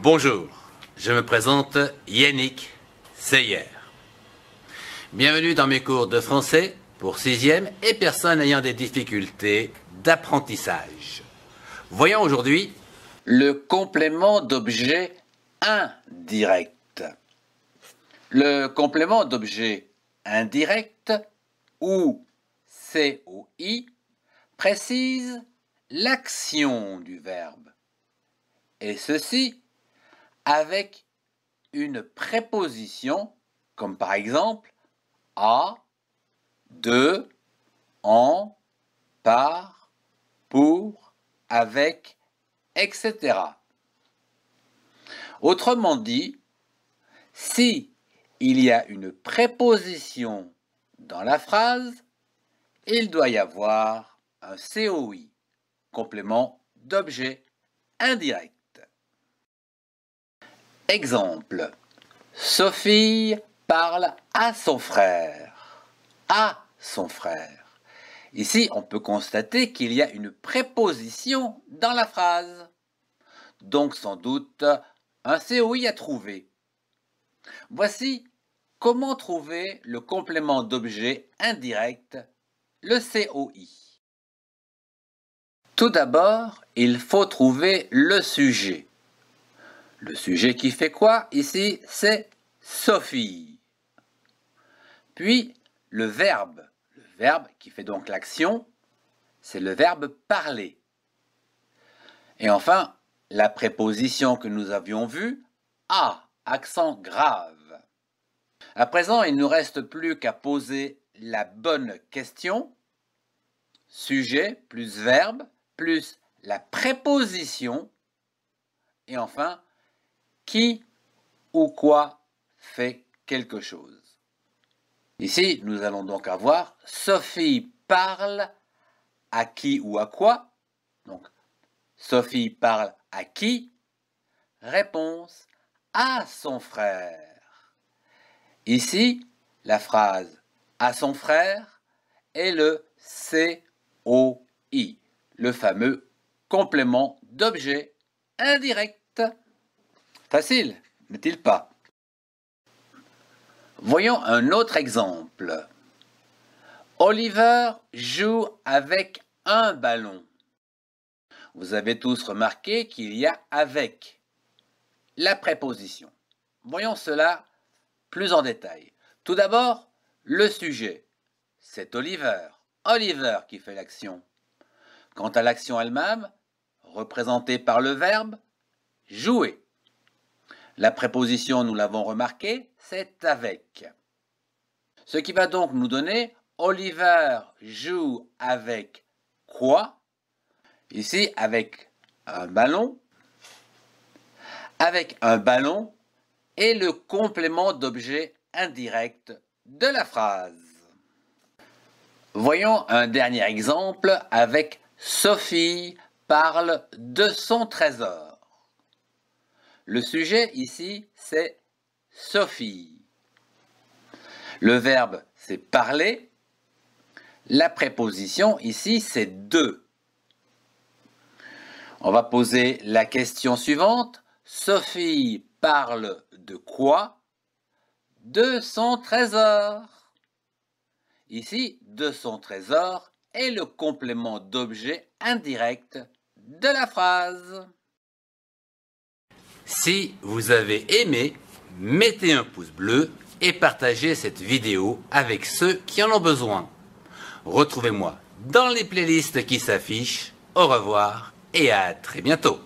Bonjour, je me présente Yannick Seyer. Bienvenue dans mes cours de français pour sixième et personnes ayant des difficultés d'apprentissage. Voyons aujourd'hui le complément d'objet indirect. Le complément d'objet indirect ou COI précise l'action du verbe. Et ceci avec une préposition comme par exemple à, de, en, par, pour, avec, etc. Autrement dit, si il y a une préposition dans la phrase, il doit y avoir un COI, complément d'objet indirect. Exemple. Sophie parle à son frère. À son frère. Ici, on peut constater qu'il y a une préposition dans la phrase. Donc sans doute un COI à trouver. Voici comment trouver le complément d'objet indirect, le COI. Tout d'abord, il faut trouver le sujet. Le sujet qui fait quoi ici, c'est Sophie. Puis le verbe. Le verbe qui fait donc l'action, c'est le verbe parler. Et enfin, la préposition que nous avions vue, A, accent grave. À présent, il ne nous reste plus qu'à poser la bonne question. Sujet plus verbe plus la préposition. Et enfin, qui ou quoi fait quelque chose. Ici, nous allons donc avoir Sophie parle à qui ou à quoi. Donc, Sophie parle à qui Réponse à son frère. Ici, la phrase à son frère est le COI, le fameux complément d'objet indirect. Facile, n'est-il pas Voyons un autre exemple. Oliver joue avec un ballon. Vous avez tous remarqué qu'il y a avec la préposition. Voyons cela plus en détail. Tout d'abord, le sujet. C'est Oliver. Oliver qui fait l'action. Quant à l'action elle-même, représentée par le verbe jouer. La préposition, nous l'avons remarqué, c'est avec. Ce qui va donc nous donner Oliver joue avec quoi Ici, avec un ballon. Avec un ballon et le complément d'objet indirect de la phrase. Voyons un dernier exemple avec Sophie parle de son trésor. Le sujet ici, c'est Sophie. Le verbe, c'est parler. La préposition ici, c'est de. On va poser la question suivante. Sophie parle de quoi De son trésor. Ici, de son trésor est le complément d'objet indirect de la phrase. Si vous avez aimé, mettez un pouce bleu et partagez cette vidéo avec ceux qui en ont besoin. Retrouvez-moi dans les playlists qui s'affichent. Au revoir et à très bientôt.